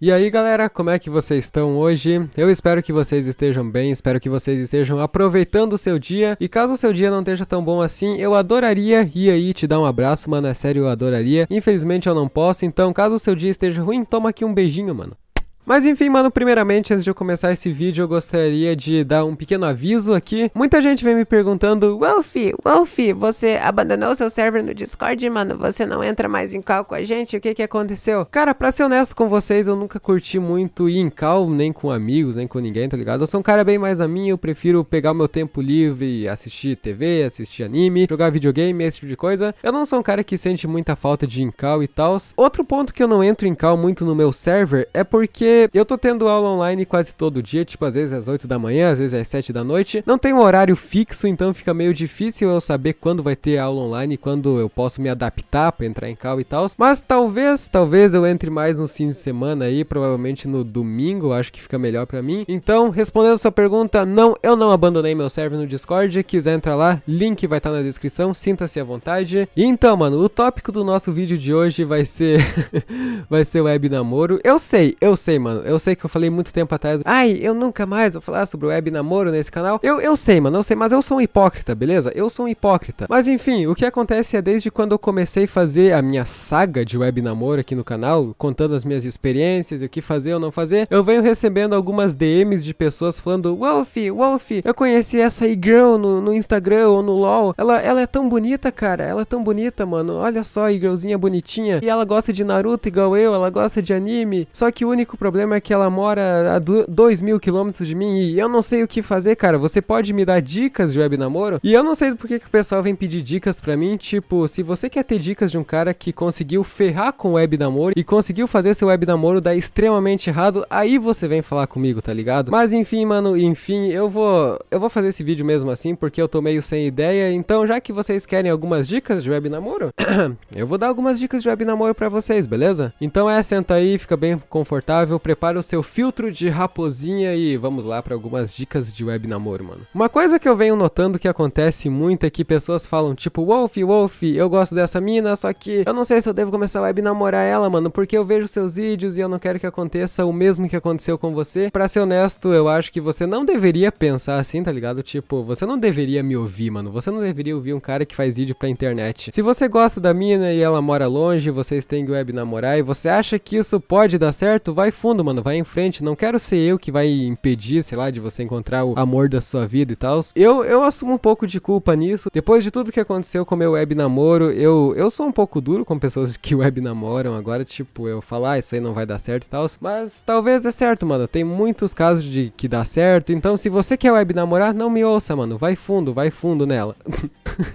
E aí galera, como é que vocês estão hoje? Eu espero que vocês estejam bem, espero que vocês estejam aproveitando o seu dia. E caso o seu dia não esteja tão bom assim, eu adoraria ir aí te dar um abraço, mano. É sério, eu adoraria. Infelizmente eu não posso, então caso o seu dia esteja ruim, toma aqui um beijinho, mano. Mas enfim, mano, primeiramente, antes de eu começar esse vídeo, eu gostaria de dar um pequeno aviso aqui. Muita gente vem me perguntando, Wolfie, Wolfie, você abandonou seu server no Discord, mano? Você não entra mais em cal com a gente? O que que aconteceu? Cara, pra ser honesto com vocês, eu nunca curti muito ir em cal, nem com amigos, nem com ninguém, tá ligado? Eu sou um cara bem mais na minha, eu prefiro pegar meu tempo livre, assistir TV, assistir anime, jogar videogame, esse tipo de coisa. Eu não sou um cara que sente muita falta de ir em cal e tal. Outro ponto que eu não entro em cal muito no meu server é porque eu tô tendo aula online quase todo dia, tipo às vezes às 8 da manhã, às vezes às 7 da noite. Não tem um horário fixo, então fica meio difícil eu saber quando vai ter aula online, quando eu posso me adaptar para entrar em cal e tal. Mas talvez, talvez eu entre mais no fim de semana aí, provavelmente no domingo, acho que fica melhor para mim. Então, respondendo sua pergunta, não, eu não abandonei meu server no Discord. Quiser entrar lá, link vai estar tá na descrição, sinta-se à vontade. E então, mano, o tópico do nosso vídeo de hoje vai ser vai ser web namoro. Eu sei, eu sei, mano mano. Eu sei que eu falei muito tempo atrás. Ai, eu nunca mais vou falar sobre web namoro nesse canal. Eu, eu sei, mano, eu sei, mas eu sou um hipócrita, beleza? Eu sou um hipócrita. Mas enfim, o que acontece é desde quando eu comecei a fazer a minha saga de web namoro aqui no canal, contando as minhas experiências e o que fazer ou não fazer, eu venho recebendo algumas DMs de pessoas falando: Wolf, Wolf, eu conheci essa e-girl no, no Instagram ou no LOL. Ela, ela é tão bonita, cara. Ela é tão bonita, mano. Olha só, e-girlzinha bonitinha. E ela gosta de Naruto igual eu, ela gosta de anime. Só que o único problema problema é que ela mora a dois mil quilômetros de mim e eu não sei o que fazer, cara. Você pode me dar dicas de web namoro? E eu não sei por que, que o pessoal vem pedir dicas pra mim. Tipo, se você quer ter dicas de um cara que conseguiu ferrar com web namoro e conseguiu fazer seu web namoro dar extremamente errado, aí você vem falar comigo, tá ligado? Mas enfim, mano, enfim, eu vou eu vou fazer esse vídeo mesmo assim porque eu tô meio sem ideia. Então, já que vocês querem algumas dicas de web namoro, eu vou dar algumas dicas de web namoro para vocês, beleza? Então é, senta aí, fica bem confortável Prepare prepara o seu filtro de raposinha e vamos lá para algumas dicas de web namoro, mano. Uma coisa que eu venho notando que acontece muito é que pessoas falam tipo, Wolf, Wolf, eu gosto dessa mina, só que eu não sei se eu devo começar a web namorar ela, mano, porque eu vejo seus vídeos e eu não quero que aconteça o mesmo que aconteceu com você. Para ser honesto, eu acho que você não deveria pensar assim, tá ligado? Tipo, você não deveria me ouvir, mano. Você não deveria ouvir um cara que faz vídeo pra internet. Se você gosta da mina e ela mora longe, vocês têm web namorar e você acha que isso pode dar certo, vai fundo fundo, mano, vai em frente. Não quero ser eu que vai impedir, sei lá, de você encontrar o amor da sua vida e tal. Eu, eu assumo um pouco de culpa nisso. Depois de tudo que aconteceu com meu web namoro, eu, eu sou um pouco duro com pessoas que web namoram agora. Tipo, eu falar, ah, isso aí não vai dar certo e tal. Mas talvez dê certo, mano. Tem muitos casos de que dá certo. Então, se você quer web namorar, não me ouça, mano. Vai fundo, vai fundo nela.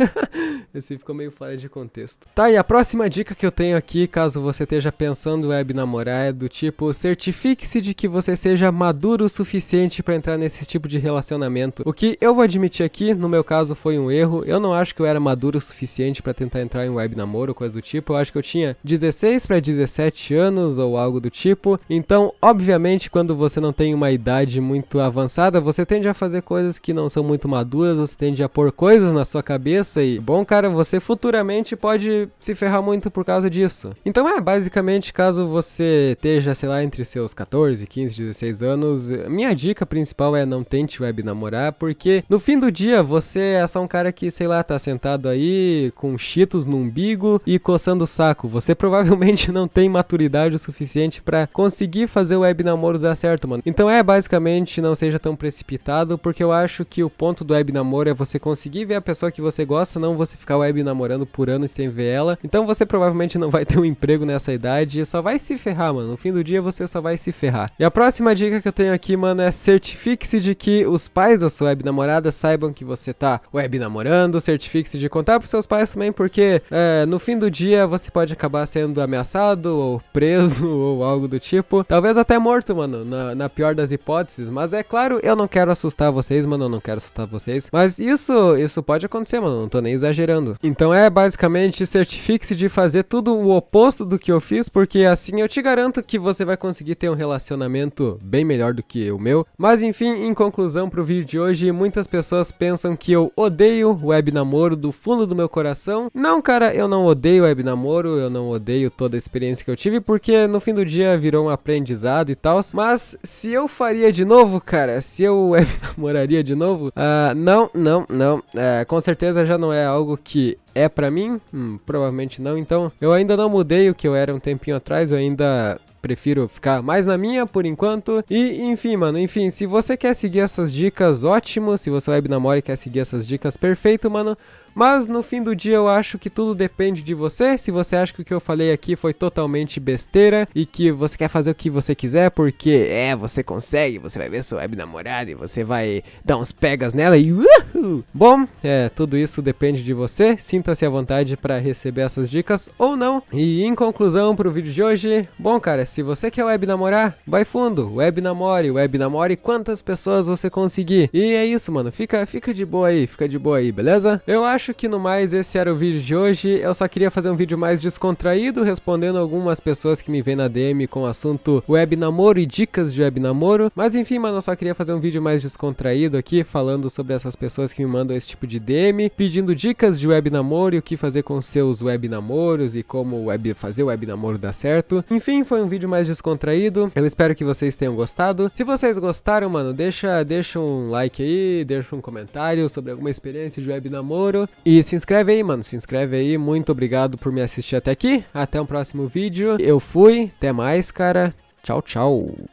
Esse ficou meio fora de contexto. Tá, e a próxima dica que eu tenho aqui, caso você esteja pensando web namorar, é do tipo ser certifique-se de que você seja maduro o suficiente para entrar nesse tipo de relacionamento. O que eu vou admitir aqui, no meu caso, foi um erro. Eu não acho que eu era maduro o suficiente para tentar entrar em web namoro ou coisa do tipo. Eu acho que eu tinha 16 para 17 anos ou algo do tipo. Então, obviamente, quando você não tem uma idade muito avançada, você tende a fazer coisas que não são muito maduras, você tende a pôr coisas na sua cabeça e, bom, cara, você futuramente pode se ferrar muito por causa disso. Então, é basicamente caso você esteja, sei lá, entre seus 14, 15, 16 anos, minha dica principal é não tente web namorar, porque no fim do dia você é só um cara que, sei lá, tá sentado aí com cheetos no umbigo e coçando o saco. Você provavelmente não tem maturidade o suficiente para conseguir fazer o web namoro dar certo, mano. Então é basicamente não seja tão precipitado, porque eu acho que o ponto do web namoro é você conseguir ver a pessoa que você gosta, não você ficar web namorando por anos sem ver ela. Então você provavelmente não vai ter um emprego nessa idade, só vai se ferrar, mano. No fim do dia você só vai se ferrar. E a próxima dica que eu tenho aqui, mano, é certifique-se de que os pais da sua web namorada saibam que você tá web namorando, certifique-se de contar pros seus pais também, porque é, no fim do dia você pode acabar sendo ameaçado ou preso ou algo do tipo. Talvez até morto, mano, na, na pior das hipóteses. Mas é claro, eu não quero assustar vocês, mano, eu não quero assustar vocês. Mas isso, isso pode acontecer, mano, não tô nem exagerando. Então é basicamente certifique-se de fazer tudo o oposto do que eu fiz, porque assim eu te garanto que você vai conseguir tem ter um relacionamento bem melhor do que o meu. Mas enfim, em conclusão pro vídeo de hoje, muitas pessoas pensam que eu odeio web namoro do fundo do meu coração. Não, cara, eu não odeio web namoro, eu não odeio toda a experiência que eu tive, porque no fim do dia virou um aprendizado e tal. Mas se eu faria de novo, cara, se eu web namoraria de novo, uh, não, não, não. Uh, com certeza já não é algo que é para mim? Hum, provavelmente não. Então, eu ainda não mudei o que eu era um tempinho atrás, eu ainda prefiro ficar mais na minha por enquanto. E enfim, mano, enfim, se você quer seguir essas dicas, ótimo. Se você web namora e quer seguir essas dicas, perfeito, mano. Mas no fim do dia eu acho que tudo depende de você. Se você acha que o que eu falei aqui foi totalmente besteira e que você quer fazer o que você quiser, porque é, você consegue, você vai ver sua web namorada e você vai dar uns pegas nela e uhul! Bom, é, tudo isso depende de você. Sinta-se à vontade para receber essas dicas ou não. E em conclusão pro vídeo de hoje, bom, cara, se você quer web namorar, vai fundo, web namore, web namore quantas pessoas você conseguir. E é isso, mano, fica, fica de boa aí, fica de boa aí, beleza? Eu acho que no mais esse era o vídeo de hoje, eu só queria fazer um vídeo mais descontraído, respondendo algumas pessoas que me vêm na DM com o assunto web namoro e dicas de web namoro, mas enfim, mano, eu só queria fazer um vídeo mais descontraído aqui, falando sobre essas pessoas que me mandam esse tipo de DM, pedindo dicas de web namoro e o que fazer com seus web namoros e como web, fazer o web namoro dar certo. Enfim, foi um vídeo vídeo mais descontraído. Eu espero que vocês tenham gostado. Se vocês gostaram, mano, deixa, deixa um like aí, deixa um comentário sobre alguma experiência de web namoro. E se inscreve aí, mano, se inscreve aí. Muito obrigado por me assistir até aqui. Até o um próximo vídeo. Eu fui, até mais, cara. Tchau, tchau.